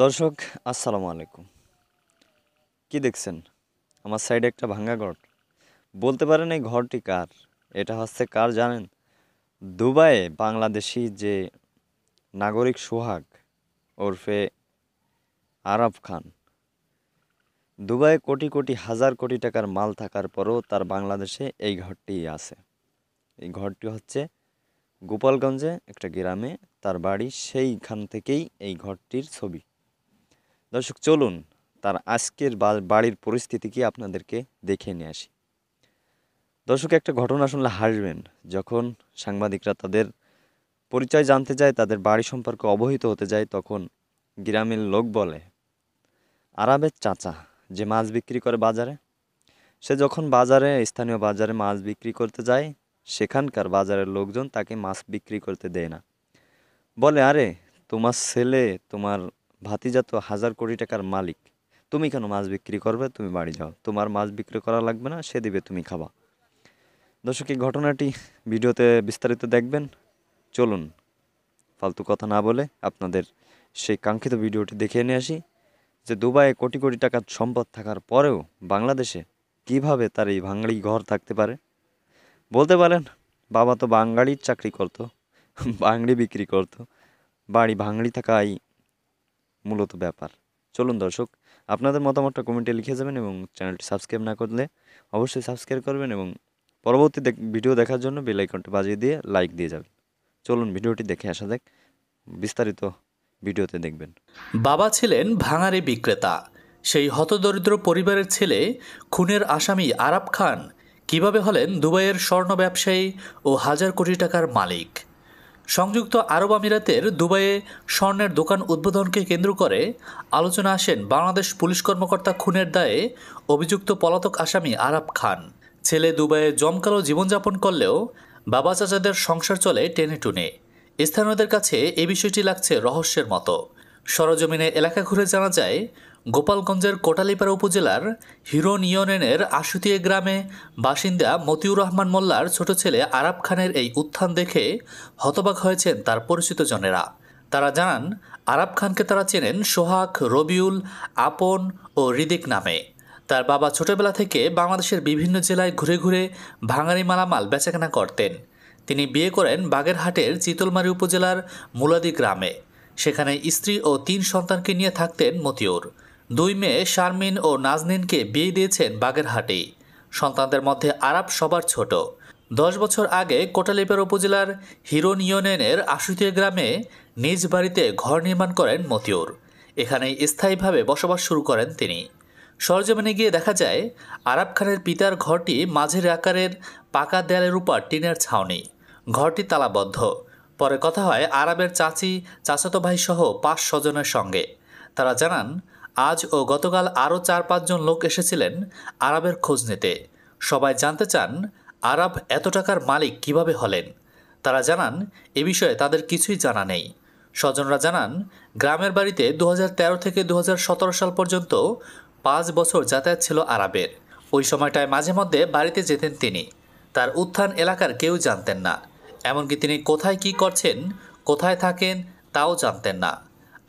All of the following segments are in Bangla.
দর্শক আসসালামু আলাইকুম কি দেখছেন আমার সাইডে একটা ভাঙ্গা ঘর বলতে পারেন এই ঘরটি কার এটা হচ্ছে কার জানেন দুবাইয়ে বাংলাদেশি যে নাগরিক সোহাগ ওরফে আরব খান দুবাইয়ে কোটি কোটি হাজার কোটি টাকার মাল থাকার পরও তার বাংলাদেশে এই ঘরটি আছে এই ঘরটি হচ্ছে গোপালগঞ্জে একটা গ্রামে তার বাড়ি সেইখান থেকেই এই ঘরটির ছবি দর্শক চলুন তার আজকের বাড়ির পরিস্থিতি কি আপনাদেরকে দেখে নিয়ে আসি দর্শক একটা ঘটনা শুনলে হাসবেন যখন সাংবাদিকরা তাদের পরিচয় জানতে যায় তাদের বাড়ি সম্পর্কে অবহিত হতে যায় তখন গ্রামের লোক বলে আরবের চাচা যে মাছ বিক্রি করে বাজারে সে যখন বাজারে স্থানীয় বাজারে মাছ বিক্রি করতে যায় সেখানকার বাজারের লোকজন তাকে মাছ বিক্রি করতে দেয় না বলে আরে তোমার ছেলে তোমার ভাতিজা তো হাজার কোটি টাকার মালিক তুমি কেন মাছ বিক্রি করবে তুমি বাড়ি যাও তোমার মাছ বিক্রি করা লাগবে না সে দিবে তুমি খাবা দর্শক এই ঘটনাটি ভিডিওতে বিস্তারিত দেখবেন চলুন ফালতু কথা না বলে আপনাদের সেই কাঙ্ক্ষিত ভিডিওটি দেখে নিয়ে আসি যে দুবাইয়ে কোটি কোটি টাকার সম্পদ থাকার পরেও বাংলাদেশে কিভাবে তার এই বাঙালি ঘর থাকতে পারে বলতে পারেন বাবা তো বাঙালির চাকরি করতো বাঙড়ি বিক্রি করতো বাড়ি ভাঙড়ি থাকাই মূলত ব্যাপার চলুন দর্শক আপনাদের মতামতটা কমেন্টে লিখে যাবেন এবং চ্যানেলটি সাবস্ক্রাইব না করলে অবশ্যই সাবস্ক্রাইব করবেন এবং পরবর্তী ভিডিও দেখার জন্য বেল আইকনটি বাজিয়ে দিয়ে লাইক দিয়ে যাবেন চলুন ভিডিওটি দেখে আসা যাক বিস্তারিত ভিডিওতে দেখবেন বাবা ছিলেন ভাঙারে বিক্রেতা সেই হতদরিদ্র পরিবারের ছেলে খুনের আসামি আরাব খান কিভাবে হলেন দুবাইয়ের স্বর্ণ ব্যবসায়ী ও হাজার কোটি টাকার মালিক সংযুক্ত আরব আমিরাতের দুবাইয়ে স্বর্ণের দোকান উদ্বোধনকে কেন্দ্র করে আলোচনা আসেন বাংলাদেশ পুলিশ কর্মকর্তা খুনের দায়ে অভিযুক্ত পলাতক আসামি আরাব খান ছেলে দুবাইয়ে জমকালো জীবনযাপন করলেও বাবা চাচাদের সংসার চলে টেনে টুনে স্থানীয়দের কাছে এ বিষয়টি লাগছে রহস্যের মতো সরজমিনে এলাকা ঘুরে জানা যায় গোপালগঞ্জের কোটালিপাড়া উপজেলার হিরন ইউনিয়নের আশুতিয়ে গ্রামে বাসিন্দা মতিউর রহমান মোল্লার ছোট ছেলে আরাব খানের এই উত্থান দেখে হতবাক হয়েছেন তার পরিচিত জনেরা তারা জানান আরাব খানকে তারা চেনেন সোহাগ রবিউল আপন ও রিদিক নামে তার বাবা ছোটবেলা থেকে বাংলাদেশের বিভিন্ন জেলায় ঘুরে ঘুরে ভাঙারি মালামাল বেচাকেনা করতেন তিনি বিয়ে করেন বাগেরহাটের চিতলমারি উপজেলার মুলাদি গ্রামে সেখানে স্ত্রী ও তিন সন্তানকে নিয়ে থাকতেন মতিউর দুই মেয়ে শারমিন ও নাজনিনকে বিয়ে দিয়েছেন বাগেরহাটে সন্তানদের মধ্যে আরাব সবার ছোট দশ বছর আগে কোটালিপের উপজেলার হিরোন ইউনিয়নের আশুতিয়া গ্রামে নিজ বাড়িতে ঘর নির্মাণ করেন মতিউর এখানে স্থায়ীভাবে বসবাস শুরু করেন তিনি সরজমিনে গিয়ে দেখা যায় আরব খানের পিতার ঘরটি মাঝের আকারের পাকা দেয়ালের উপর টিনের ছাউনি ঘরটি তালাবদ্ধ পরে কথা হয় আরবের চাচি চাচাতো ভাই সহ পাঁচ স্বজনের সঙ্গে তারা জানান আজ ও গতকাল আরও চার পাঁচজন লোক এসেছিলেন আরবের খোঁজ নিতে সবাই জানতে চান আরব এত টাকার মালিক কিভাবে হলেন তারা জানান এ বিষয়ে তাদের কিছুই জানা নেই স্বজনরা জানান গ্রামের বাড়িতে দু থেকে দু সাল পর্যন্ত পাঁচ বছর যাতায়াত ছিল আরবের ওই সময়টায় মাঝে মধ্যে বাড়িতে যেতেন তিনি তার উত্থান এলাকার কেউ জানতেন না এমনকি তিনি কোথায় কি করছেন কোথায় থাকেন তাও জানতেন না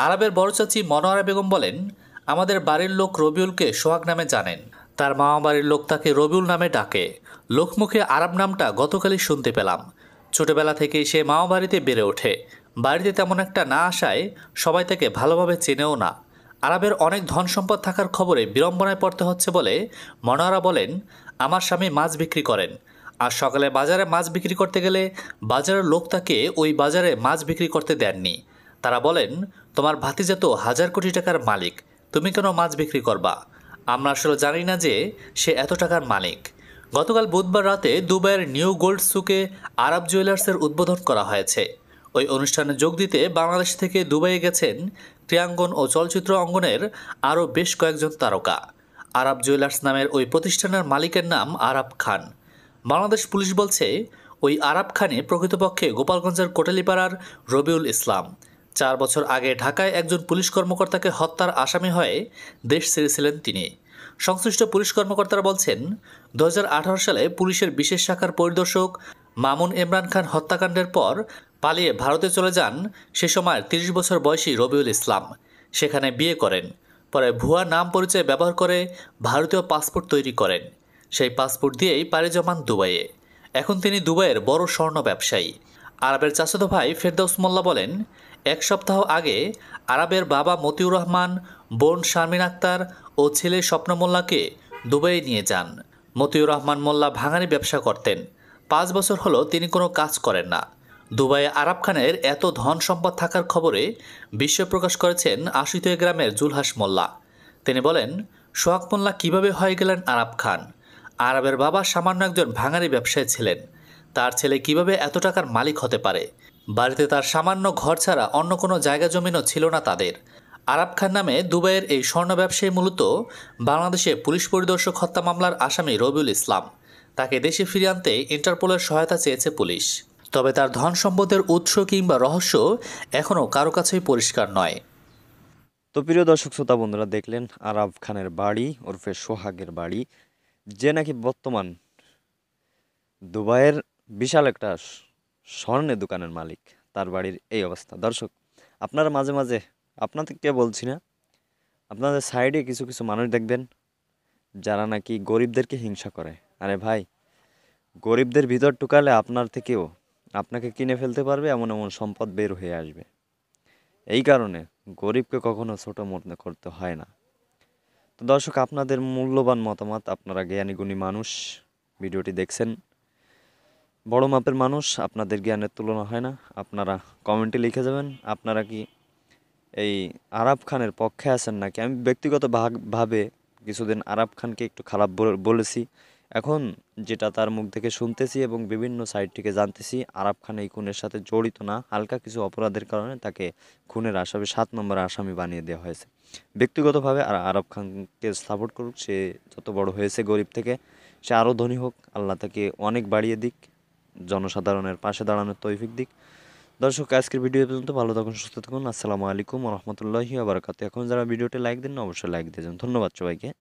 আরবের বড় চাচি মনোয়ারা বেগম বলেন আমাদের বাড়ির লোক রবিউলকে সোহাগ নামে জানেন তার মামা বাড়ির লোক তাকে রবিউল নামে ডাকে লোকমুখে আরাম নামটা গতকালই শুনতে পেলাম ছোটবেলা থেকেই সে মামা বাড়িতে বেড়ে ওঠে বাড়িতে তেমন একটা না আসায় সবাই তাকে ভালোভাবে চেনেও না আরবের অনেক ধন সম্পদ থাকার খবরে বিড়ম্বনায় পড়তে হচ্ছে বলে মনোয়ারা বলেন আমার স্বামী মাছ বিক্রি করেন আর সকালে বাজারে মাছ বিক্রি করতে গেলে বাজারের লোক তাকে ওই বাজারে মাছ বিক্রি করতে দেননি তারা বলেন তোমার ভাতিজা তো হাজার কোটি টাকার মালিক তুমি কেন মাছ বিক্রি করবা আমরা আসলে জানি না যে সে এত টাকার মালিক গতকাল বুধবার রাতে দুবাইয়ের নিউ গোল্ড সুকে আরব জুয়েলার্সের উদ্বোধন করা হয়েছে ওই অনুষ্ঠানে যোগ দিতে বাংলাদেশ থেকে দুবাইয়ে গেছেন ক্রিয়াঙ্গন ও চলচ্চিত্র অঙ্গনের আরও বেশ কয়েকজন তারকা আরব জুয়েলার্স নামের ওই প্রতিষ্ঠানের মালিকের নাম আরাব খান বাংলাদেশ পুলিশ বলছে ওই আরাব খানে প্রকৃতপক্ষে গোপালগঞ্জের কোটালিপাড়ার রবিউল ইসলাম চার বছর আগে ঢাকায় একজন পুলিশ কর্মকর্তাকে হত্যার আসামি হয়ে দেশ ছেড়েছিলেন তিনি সংশ্লিষ্ট পুলিশ কর্মকর্তারা বলছেন দু সালে পুলিশের বিশেষ শাখার পরিদর্শক মামুন ইমরান খান হত্যাকাণ্ডের পর পালিয়ে ভারতে চলে যান সে সময় ৩০ বছর বয়সী রবিউল ইসলাম সেখানে বিয়ে করেন পরে ভুয়া নাম পরিচয় ব্যবহার করে ভারতীয় পাসপোর্ট তৈরি করেন সেই পাসপোর্ট দিয়েই পারে জমান দুবাইয়ে এখন তিনি দুবাইয়ের বড় স্বর্ণ ব্যবসায়ী আরবের চাচাতো ভাই ফেরদৌস মোল্লা বলেন এক সপ্তাহ আগে আরবের বাবা মতিউর রহমান বোন শারমিন আক্তার ও ছেলে স্বপ্ন মোল্লাকে দুবাই নিয়ে যান মতিউর রহমান মোল্লা ভাঙানি ব্যবসা করতেন পাঁচ বছর হলো তিনি কোনো কাজ করেন না দুবাইয়ে আরাব খানের এত ধন সম্পদ থাকার খবরে বিশ্ব প্রকাশ করেছেন আশিত গ্রামের জুলহাস মোল্লা তিনি বলেন সোহাক মোল্লা কীভাবে হয়ে গেলেন আরাব খান আরবের বাবা সামান্য একজন ভাঙারি ব্যবসায়ী ছিলেন তার ছেলে কিভাবে এত টাকার মালিক হতে পারে বাড়িতে তার সামান্য ঘর ছাড়া অন্য কোনো জায়গা জমিনও ছিল না তাদের আরাব খান নামে দুবাইয়ের এই স্বর্ণ ব্যবসায়ী মূলত বাংলাদেশে পুলিশ পরিদর্শক হত্যা মামলার আসামি রবিউল ইসলাম তাকে দেশে ফিরিয়ে আনতে ইন্টারপোলের সহায়তা চেয়েছে পুলিশ তবে তার ধন সম্পদের উৎস কিংবা রহস্য এখনও কারো কাছেই পরিষ্কার নয় তো প্রিয় দর্শক শ্রোতা বন্ধুরা দেখলেন আরাব খানের বাড়ি ওরফে সোহাগের বাড়ি যে নাকি বর্তমান দুবাইয়ের বিশাল একটা স্বর্ণের দোকানের মালিক তার বাড়ির এই অবস্থা দর্শক আপনারা মাঝে মাঝে আপনাদেরকে বলছি না আপনাদের সাইডে কিছু কিছু মানুষ দেখবেন যারা নাকি গরিবদেরকে হিংসা করে আরে ভাই গরিবদের ভিতর টুকালে আপনার থেকেও আপনাকে কিনে ফেলতে পারবে এমন এমন সম্পদ বের হয়ে আসবে এই কারণে গরিবকে কখনো ছোটো মনে করতে হয় না তো দর্শক আপনাদের মূল্যবান মতামত আপনারা জ্ঞানীগুণী মানুষ ভিডিওটি দেখছেন বড় মাপের মানুষ আপনাদের জ্ঞানের তুলনা হয় না আপনারা কমেন্টে লিখে যাবেন আপনারা কি এই আরাব খানের পক্ষে আছেন নাকি আমি ব্যক্তিগত ভাবে কিছুদিন আরাব খানকে একটু খারাপ বলেছি এখন যেটা তার মুখ থেকে শুনতেছি এবং বিভিন্ন সাইড থেকে জানতেছি আরাব খান এই খুনের সাথে জড়িত না হালকা কিছু অপরাধের কারণে তাকে খুনের আসামি সাত নম্বর আসামি বানিয়ে দেওয়া হয়েছে ব্যক্তিগতভাবে আর আরব খানকে সাপোর্ট করুক সে যত বড় হয়েছে গরিব থেকে সে আরও ধনী হোক আল্লাহ তাকে অনেক বাড়িয়ে দিক জনসাধারণের পাশে দাঁড়ানোর তৈফিক দিক দর্শক আজকের ভিডিও পর্যন্ত ভালো থাকুন সুস্থ থাকুন আসসালামু আলাইকুম রহমতুল্লাহি আবরকাত এখন যারা ভিডিওটি লাইক দেন অবশ্যই লাইক দিয়ে যান ধন্যবাদ সবাইকে